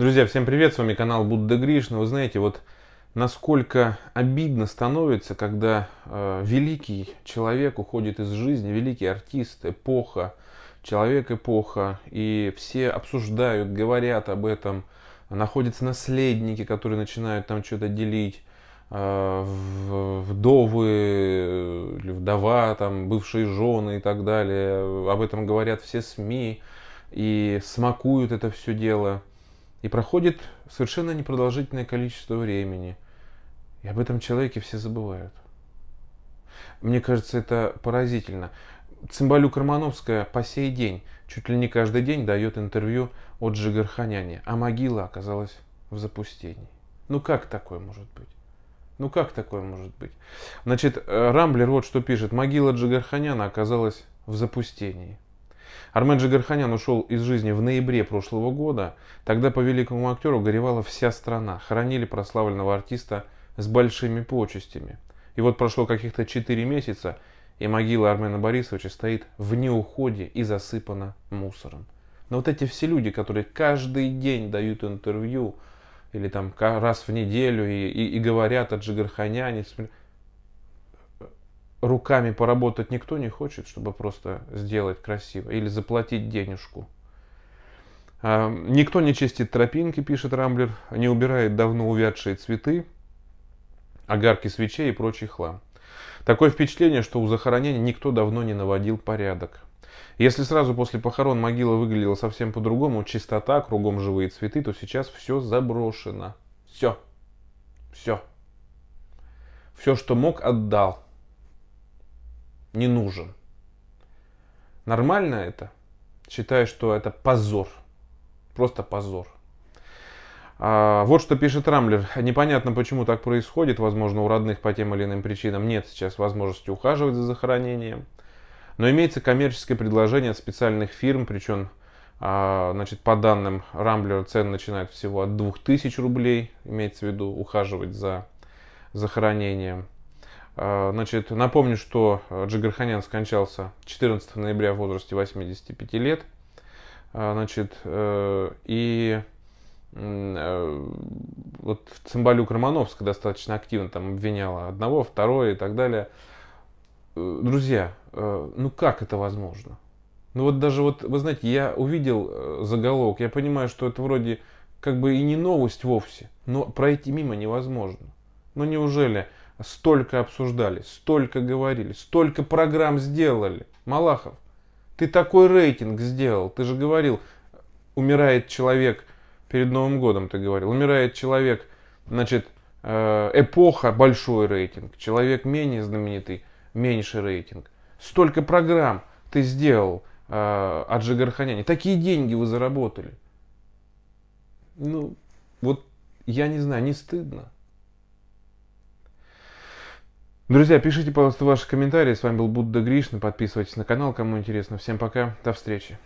Друзья, всем привет, с вами канал Будда Гришна. Вы знаете, вот насколько обидно становится, когда э, великий человек уходит из жизни, великий артист, эпоха, человек-эпоха, и все обсуждают, говорят об этом, находятся наследники, которые начинают там что-то делить, э, вдовы, вдова, там, бывшие жены и так далее. Об этом говорят все СМИ и смакуют это все дело. И проходит совершенно непродолжительное количество времени. И об этом человеке все забывают. Мне кажется, это поразительно. Цимбалюк кармановская по сей день, чуть ли не каждый день дает интервью от Джигарханяне, а могила оказалась в запустении. Ну как такое может быть? Ну как такое может быть? Значит, э, Рамблер вот что пишет. Могила Джигарханяна оказалась в запустении. Армен Джигарханян ушел из жизни в ноябре прошлого года. Тогда по великому актеру горевала вся страна. Хоронили прославленного артиста с большими почестями. И вот прошло каких-то 4 месяца, и могила Армена Борисовича стоит в неуходе и засыпана мусором. Но вот эти все люди, которые каждый день дают интервью, или там раз в неделю и, и, и говорят о Джигарханяне, руками поработать никто не хочет, чтобы просто сделать красиво или заплатить денежку. А, никто не чистит тропинки, пишет Рамблер, не убирает давно увядшие цветы, огарки свечей и прочий хлам. Такое впечатление, что у захоронения никто давно не наводил порядок. Если сразу после похорон могила выглядела совсем по-другому, чистота, кругом живые цветы, то сейчас все заброшено. Все. Все. Все, что мог, отдал не нужен. Нормально это? Считаю, что это позор. Просто позор. А, вот что пишет Рамблер. Непонятно, почему так происходит. Возможно, у родных по тем или иным причинам нет сейчас возможности ухаживать за захоронением. Но имеется коммерческое предложение от специальных фирм, причем а, значит, по данным Рамблера цены начинают всего от 2000 рублей, имеется в виду ухаживать за захоронением. А, значит, напомню, что э, Джигарханян скончался 14 ноября в возрасте 85 лет. А, значит, э, и э, вот Цымбалюк Романовская достаточно активно там обвиняла одного, второе и так далее. Друзья, ну как это возможно? Ну вот даже вот, вы знаете, я увидел заголовок, я понимаю, что это вроде как бы и не новость вовсе, но пройти мимо невозможно. но ну неужели столько обсуждали, столько говорили, столько программ сделали. Малахов, ты такой рейтинг сделал, ты же говорил, умирает человек перед Новым годом, ты говорил, умирает человек, значит, э, эпоха большой рейтинг, человек менее знаменитый, меньший рейтинг. Столько программ ты сделал э, от Жигарханяне, такие деньги вы заработали. Ну, вот я не знаю, не стыдно. Друзья, пишите, пожалуйста, ваши комментарии. С вами был Будда Гришна. Подписывайтесь на канал, кому интересно. Всем пока, до встречи.